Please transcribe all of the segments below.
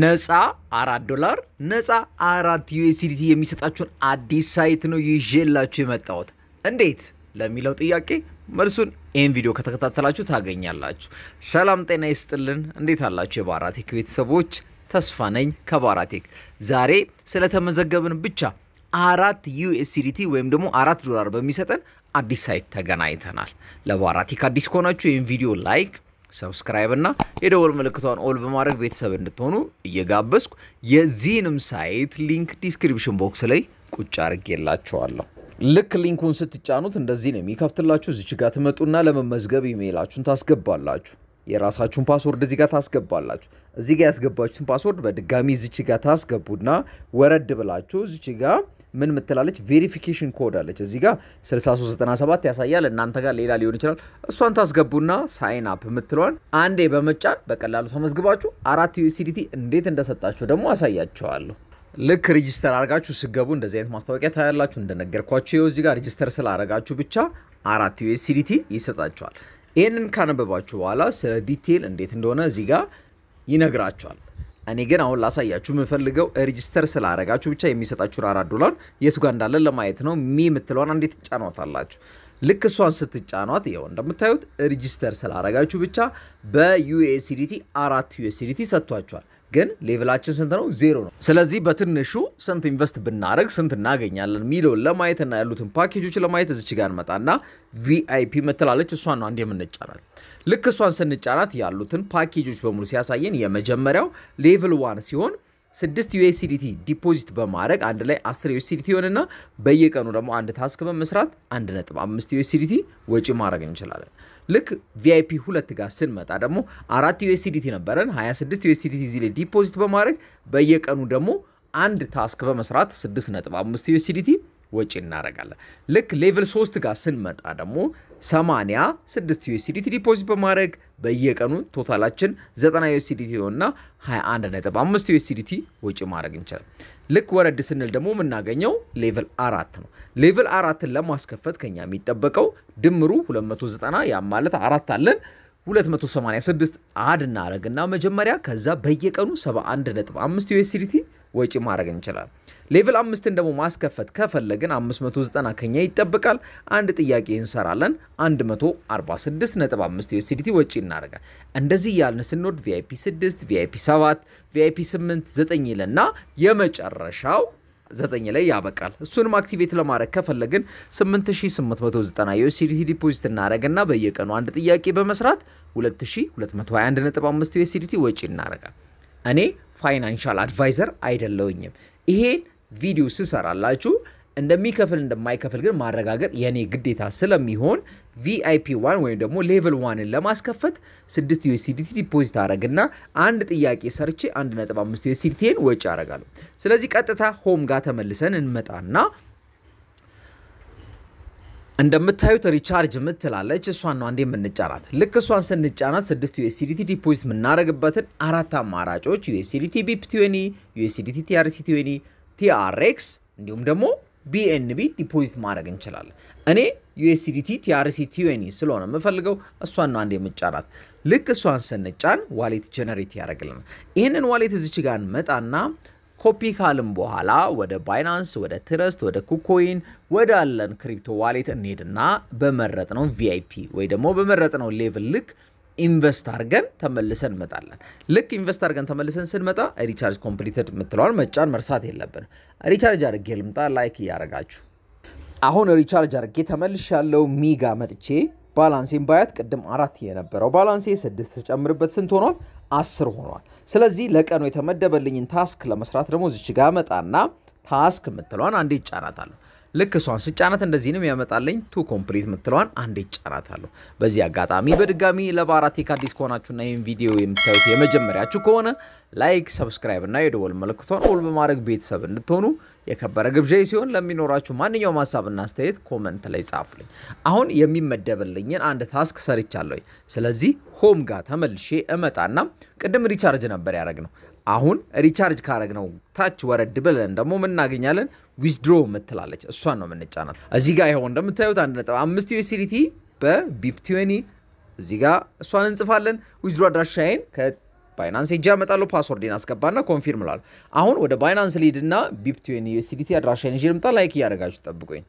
ነፃ አራት ዶላር ነፃ አራት ዩኤስዲቲ የሚሰጣችሁን አዲስ ሳይት ነው ይዤላችሁ የመጣሁት። እንዴት ለሚለው ጥያቄ መልሱን ይህን ቪዲዮ ከተከታተላችሁ ታገኛላችሁ። ሰላም ጤና ይስጥልን። እንዴት አላችሁ የባራቴክ ቤተሰቦች? ተስፋ ነኝ ከባራቴክ። ዛሬ ስለተመዘገብን ብቻ አራት ዩኤስዲቲ ወይም ደግሞ አራት ዶላር በሚሰጠን አዲስ ሳይት ተገናኝተናል። ለባራቴክ አዲስ ከሆናችሁ ይህን ቪዲዮ ላይክ ሰብስክራይብ እና የደወል ምልክቷን ኦል በማድረግ ቤተሰብ እንድትሆኑ እየጋበዝኩ የዚህንም ሳይት ሊንክ ዲስክሪፕሽን ቦክስ ላይ ቁጭ አድርጌላችኋለሁ። ልክ ሊንኩን ስትጫኑት እንደዚህ ነው የሚከፍትላችሁ። እዚች ጋር ትመጡና ለመመዝገብ ኢሜይላችሁን ታስገባላችሁ። የራሳችሁን ፓስወርድ እዚህ ጋር ታስገባላችሁ። እዚህ ጋር ያስገባችሁትን ፓስወርድ በድጋሚ እዚች ጋር ታስገቡና ወረድ ብላችሁ እዚች ጋር ምን ምትላለች ቬሪፊኬሽን ኮድ አለች። እዚህ ጋር 6397 ያሳያል። እናንተ ጋር ሌላ ሊሆን ይችላል። እሷን ታስገቡና ሳይን አፕ የምትለዋን አንዴ በመጫን በቀላሉ ተመዝግባችሁ አራት ዩኤስዲቲ እንዴት እንደሰጣችሁ ደግሞ አሳያችኋለሁ። ልክ ሪጅስተር አድርጋችሁ ስገቡ እንደዚህ አይነት ማስታወቂያ ታያላችሁ። እንደነገርኳቸው ይኸው እዚህ ጋር ሪጅስተር ስላደረጋችሁ ብቻ አራት ዩኤስዲቲ ይሰጣችኋል። ይህንን ካነበባችሁ በኋላ ስለ ዲቴል እንዴት እንደሆነ እዚህ ጋር ይነግራችኋል። እኔ ግን አሁን ላሳያችሁ የምፈልገው ሬጅስተር ስላረጋችሁ ብቻ የሚሰጣችሁን አራት ዶላር የቱ ጋር እንዳለን ለማየት ነው። ሚ የምትለዋን እንዴት ትጫኗታላችሁ? ልክ እሷን ስትጫኗት ይኸው እንደምታዩት ሬጅስተር ስላረጋችሁ ብቻ በዩኤስዲቲ አራት ዩኤስዲቲ ሰጥቷችኋል። ግን ሌቭላችን ስንት ነው? ዜሮ ነው። ስለዚህ በትንሹ ስንት ኢንቨስት ብናደረግ ስንት እናገኛለን የሚለውን ለማየትና ያሉትን ፓኬጆች ለማየት እዚች ጋር እንመጣና ቪአይፒ ምትላለች እሷን ነው አንድ የምንጫናት። ልክ እሷን ስንጫናት ያሉትን ፓኬጆች በሙሉ ሲያሳየን የመጀመሪያው ሌቭል ዋን ሲሆን ስድስት ዩኤስዲቲ ዲፖዚት በማድረግ አንድ ላይ አስር ዩኤስዲቲ ሆንና በየቀኑ ደግሞ አንድ ታስክ በመስራት አምስት ዩኤስዲቲ ወጪ ማድረግ እንችላለን። ልክ ቪአይፒ ሁለት ጋር ስንመጣ ደግሞ አራት ዩኤስዲቲ ነበረን 26 ዩኤስዲቲ እዚህ ላይ ዲፖዚት በማድረግ በየቀኑ ደግሞ አንድ ታስክ በመስራት 6.5 ዩኤስዲቲ ወጪ እናደርጋለን። ልክ ሌቭል 3 ጋር ስንመጣ ደግሞ 86 ዩኤስዲቲ ዲፖዚት በማድረግ በየቀኑ ቶታላችን 90 ዩኤስዲቲ እና 21.5 ዩኤስዲቲ ወጪ ማድረግ እንችላለን። ልክ ወረድ ስንል ደግሞ የምናገኘው ሌቭል አራት ነው። ሌቭል አራትን ለማስከፈት ከኛ የሚጠበቀው ድምሩ 290 ያ ማለት አራት አለን 286 አድ እናደርግና መጀመሪያ ከዛ በየቀኑ 71.5 ዩኤስዲቲ ወጪ ማድረግ እንችላል። ሌቭል አምስትን ደግሞ ማስከፈት ከፈለግን 590 ከኛ ይጠበቃል። አንድ ጥያቄ እንሰራለን። 146.5 ዩኤስዲቲ ወጪ እናደርጋል። እንደዚህ እያልን ስንወርድ ቪአይፒ 6፣ ቪአይፒ 7፣ ቪአይፒ 8፣ 9 ይልና የመጨረሻው ዘጠኝ ላይ ያበቃል። እሱንም አክቲቬት ለማድረግ ከፈለግን 8890 ዩኤስዲቲ ዲፖዚት እናደረግና በየቀኑ አንድ ጥያቄ በመስራት 2221.5 ዩኤስዲቲ ወጪ እናደረጋል። እኔ ፋይናንሻል አድቫይዘር አይደለውኝም። ይሄን ቪዲዮ ስሰራላችሁ እንደሚከፍል እንደማይከፍል ግን ማረጋገጥ የእኔ ግዴታ ስለሚሆን ቪአይፒ ዋን ወይም ደግሞ ሌቭል ዋንን ለማስከፈት ስድስት ዩኤስዲቲ ዲፖዚት አረግና አንድ ጥያቄ ሰርቼ 1.5 ዩኤስዲቲን ወጪ አረጋለሁ። ስለዚህ ቀጥታ ሆም ጋር ተመልሰን እንመጣና እንደምታዩት ሪቻርጅ የምትላለች እሷን ነው አንዴ የምንጫናት። ልክ እሷን ስንጫናት ስድስት ዩኤስዲቲ ዲፖዚት የምናደርግበትን አራት አማራጮች ዩኤስዲቲ ቢፕቲኒ፣ ዩኤስዲቲ ቲዌኒ፣ ቲአርኤክስ እንዲሁም ደግሞ ቢኤንቢ ዲፖዚት ማድረግ እንችላለን። እኔ ዩኤስዲቲ ቲዌኒ ስለሆነ የምፈልገው እሷን ነው አንዴ የምጫናት። ልክ እሷን ስንጫን ዋሌት ጀነሬት ያደርግልናል። ይህንን ዋሌት እዚች ጋር እንመጣና ኮፒ ካልም በኋላ ወደ ባይናንስ፣ ወደ ትረስት፣ ወደ ኩኮይን ወዳለን ክሪፕቶ ዋሌት እንሄድና ነው ቪአይፒ ወይ ደግሞ በመረጥነው ሌቭል ልክ ኢንቨስት አርገን ተመልሰን እንመጣለን። ልክ ኢንቨስት አርገን ተመልሰን ስንመጣ ሪቻርጅ ኮምፕሊትድ የምትለዋል መጫን መርሳት የለብን ሪቻርጅ አድርጌ ልምጣ፣ ላይክ እያደረጋችሁ አሁን ሪቻርጅ አድርጌ ተመልሽ ያለው ሚጋ መጥቼ ባላንሴን ባያት ቅድም አራት የነበረው ባላንሴ ስድስት ተጨምርበት ስንት ሆኗል? አስር ሆኗል። ስለዚህ ለቀኑ የተመደበልኝን ታስክ ለመስራት ደግሞ እዚች ጋር መጣና ታስክ የምትለዋን አንዴ ይጫናታለሁ። ልክ እሷን ስጫናት እንደዚህ ነው የሚያመጣልኝ። ቱ ኮምፕሊት የምትለዋን ይጫናት አለሁ። በዚህ አጋጣሚ በድጋሚ ለባራቴ አዲስ ከሆናችሁና ይህን ቪዲዮ የምታዩት የመጀመሪያችሁ ከሆነ ላይክ፣ ሰብስክራይብ እና የደወል ምልክቷን ኦል በማድረግ ቤተሰብ እንድትሆኑ የከበረ ግብዣ ሲሆን ለሚኖራችሁ ማንኛውም ሀሳብና አስተያየት ኮመንት ላይ ጻፉልኝ። አሁን የሚመደብልኝን አንድ ታስክ ሰርቻለሁ። ስለዚህ ሆም ጋር ተመልሼ እመጣና ቅድም ሪቻርጅ ነበር ያደረግ ነው አሁን ሪቻርጅ ካረግ ነው ታች ወረድ ብለን ደግሞ እናገኛለን ዊዝድሮ ምትላለች እሷን ነው የምንጫናት። እዚህ ጋር ይኸው እንደምታዩት አንድ ነጥብ አምስት ዩኤስዲቲ በቢፕቲኒ እዚህ ጋር እሷን እንጽፋለን። ዊዝድሮ አድራሻዬን ባይናንስ ሄጄ አመጣለሁ። ፓስወርዴን አስገባና ኮንፊርም ላል። አሁን ወደ ባይናንስ ሊድ እና ቢፕቲን ዩኤስዲቲ አድራሻን ይዤ ልምጣ። ላይክ እያደረጋችሁ ጠብቁኝ።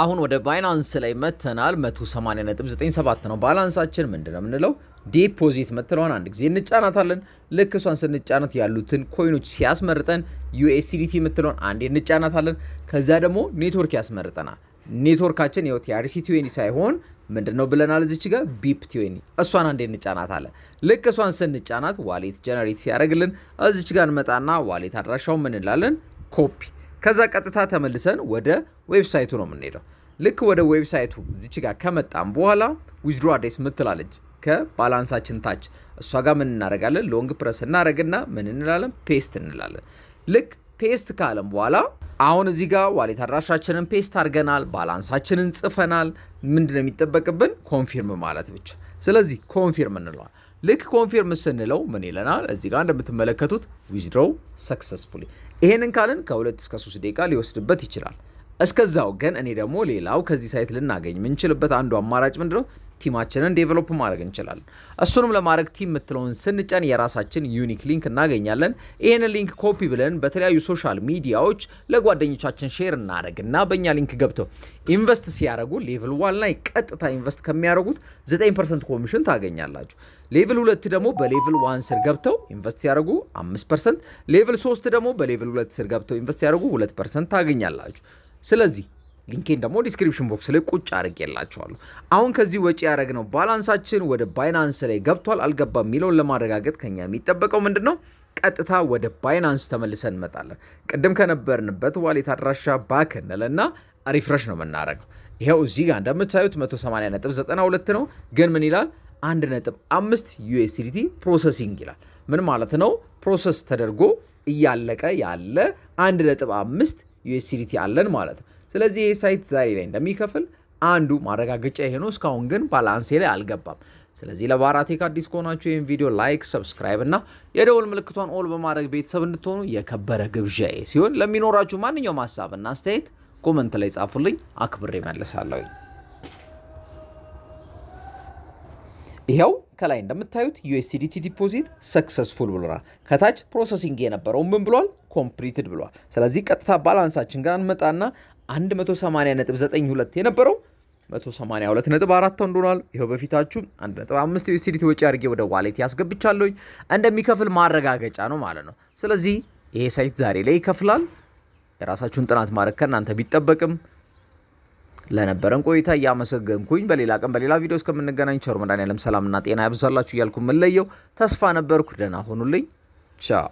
አሁን ወደ ባይናንስ ላይ መተናል። 180.97 ነው ባላንሳችን። ምንድን ነው የምንለው? ዲፖዚት ምትለዋን አንድ ጊዜ እንጫናታለን። ልክ እሷን ስንጫናት ያሉትን ኮይኖች ሲያስመርጠን ዩኤስዲቲ ምትለውን አንድ እንጫናታለን። ከዛ ደግሞ ኔትወርክ ያስመርጠናል። ኔትወርካችን ይኸው ቲአርሲ ቲዌንቲ ሳይሆን ምንድን ነው ብለናል? እዚች ጋር ቢፕ ቲዌኒ እሷን አንዴ እንጫናት አለ። ልክ እሷን ስንጫናት ዋሌት ጀነሬት ሲያደርግልን እዚች ጋር እንመጣና ዋሌት አድራሻው ምን እንላለን? ኮፒ። ከዛ ቀጥታ ተመልሰን ወደ ዌብሳይቱ ነው የምንሄደው። ልክ ወደ ዌብሳይቱ እዚች ጋር ከመጣም በኋላ ዊዝድሮ አድሬስ ምትላለች ከባላንሳችን ታች እሷ ጋር ምን እናደርጋለን? ሎንግ ፕረስ እናደርግና ምን እንላለን? ፔስት እንላለን። ልክ ፔስት ካለም በኋላ አሁን እዚህ ጋር ዋሌት አድራሻችንን ፔስት አድርገናል፣ ባላንሳችንን ጽፈናል። ምንድን ነው የሚጠበቅብን? ኮንፊርም ማለት ብቻ። ስለዚህ ኮንፊርም እንለዋል። ልክ ኮንፊርም ስንለው ምን ይለናል? እዚህ ጋር እንደምትመለከቱት ዊዝድሮው ሰክሰስፉሊ። ይሄንን ካልን ከሁለት እስከ ሶስት ደቂቃ ሊወስድበት ይችላል። እስከዛው ግን እኔ ደግሞ ሌላው ከዚህ ሳይት ልናገኝ የምንችልበት አንዱ አማራጭ ምንድነው ቲማችንን ዴቨሎፕ ማድረግ እንችላለን። እሱንም ለማድረግ ቲም የምትለውን ስንጫን የራሳችን ዩኒክ ሊንክ እናገኛለን። ይህንን ሊንክ ኮፒ ብለን በተለያዩ ሶሻል ሚዲያዎች ለጓደኞቻችን ሼር እና በእኛ ሊንክ ገብተው ኢንቨስት ሲያደርጉ ሌቭል ዋን ላይ ቀጥታ ኢንቨስት ከሚያደርጉት 9 ኮሚሽን ታገኛላችሁ። ሌቭል ሁለት ደግሞ በሌቭል ዋን ስር ገብተው ኢንቨስት ሲያደረጉ 5 ሌቭል ሶስት ደግሞ በሌቭል ሁለት ስር ገብተው ኢንቨስት ሲያደረጉ 2 ፐርሰንት ታገኛላችሁ። ስለዚህ ሊንኬን ደግሞ ዲስክሪፕሽን ቦክስ ላይ ቁጭ አድርጌላችኋለሁ። አሁን ከዚህ ወጪ ያደረግነው ባላንሳችን ወደ ባይናንስ ላይ ገብቷል አልገባም የሚለውን ለማረጋገጥ ከኛ የሚጠበቀው ምንድን ነው? ቀጥታ ወደ ባይናንስ ተመልሰን እንመጣለን። ቅድም ከነበርንበት ዋሌት አድራሻ ባክ እንልና ሪፍረሽ ነው የምናደርገው። ይኸው እዚህ ጋር እንደምታዩት 180.92 ነው፣ ግን ምን ይላል 1.5 ዩኤስዲቲ ፕሮሰሲንግ ይላል። ምን ማለት ነው? ፕሮሰስ ተደርጎ እያለቀ ያለ 1.5 ዩኤስዲቲ አለን ማለት ነው። ስለዚህ ይህ ሳይት ዛሬ ላይ እንደሚከፍል አንዱ ማረጋገጫ ይሄ ነው። እስካሁን ግን ባላንሴ ላይ አልገባም። ስለዚህ ለባራቴክ አዲስ ከሆናችሁ ይህን ቪዲዮ ላይክ፣ ሰብስክራይብ እና የደውል ምልክቷን ኦል በማድረግ ቤተሰብ እንድትሆኑ የከበረ ግብዣዬ ሲሆን ለሚኖራችሁ ማንኛውም ሀሳብ እና አስተያየት ኮመንት ላይ ጻፉልኝ፣ አክብሬ መልሳለሁ። ይኸው ከላይ እንደምታዩት ዩኤስዲቲ ዲፖዚት ሰክሰስፉል ብሎናል። ከታች ፕሮሰሲንግ የነበረው ምን ብሏል? ኮምፕሊትድ ብሏል። ስለዚህ ቀጥታ ባላንሳችን ጋር እንመጣና 180.92 የነበረው 182.4 ሆኗል። ይኸው በፊታችሁ 1.5 ዩኤስዲቲ ወጪ አድርጌ ወደ ዋሌት ያስገብቻለሁኝ እንደሚከፍል ማረጋገጫ ነው ማለት ነው። ስለዚህ ይሄ ሳይት ዛሬ ላይ ይከፍላል። የራሳችሁን ጥናት ማድረግ ከእናንተ ቢጠበቅም ለነበረን ቆይታ እያመሰገንኩኝ በሌላ ቀን በሌላ ቪዲዮ እስከምንገናኝ ቸሩ መድኃኔዓለም ሰላምና ጤና ያብዛላችሁ እያልኩ የምለየው ተስፋ ነበርኩ። ደህና ሆኑልኝ። ቻው